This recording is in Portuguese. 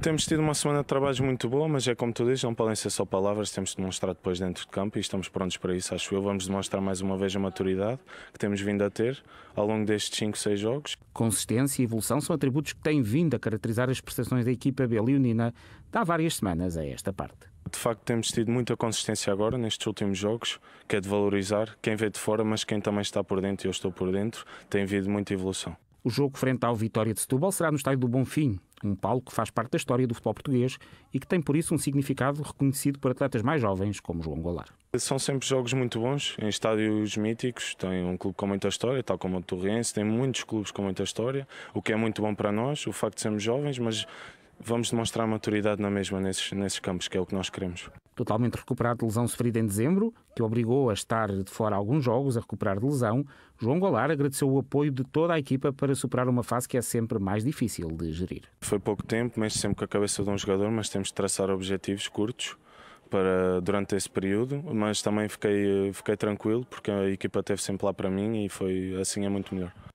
Temos tido uma semana de trabalhos muito boa, mas é como tu dizes, não podem ser só palavras, temos de demonstrar depois dentro de campo e estamos prontos para isso, acho eu. Vamos demonstrar mais uma vez a maturidade que temos vindo a ter ao longo destes 5, 6 jogos. Consistência e evolução são atributos que têm vindo a caracterizar as prestações da equipa Belionina há várias semanas a esta parte. De facto, temos tido muita consistência agora nestes últimos jogos, que é de valorizar quem vê de fora, mas quem também está por dentro, e eu estou por dentro, tem havido muita evolução. O jogo frente ao Vitória de Setúbal será no Estádio do Bonfim, um palco que faz parte da história do futebol português e que tem por isso um significado reconhecido por atletas mais jovens, como João Goulart. São sempre jogos muito bons, em estádios míticos, tem um clube com muita história, tal como o Torrense, tem muitos clubes com muita história, o que é muito bom para nós, o facto de sermos jovens, mas vamos demonstrar maturidade na mesma nesses, nesses campos, que é o que nós queremos totalmente recuperado de lesão sofrida em dezembro, que o obrigou a estar de fora alguns jogos a recuperar de lesão, João Goulart agradeceu o apoio de toda a equipa para superar uma fase que é sempre mais difícil de gerir. Foi pouco tempo, mexe sempre com a cabeça de um jogador, mas temos de traçar objetivos curtos para durante esse período, mas também fiquei, fiquei tranquilo porque a equipa esteve sempre lá para mim e foi assim é muito melhor.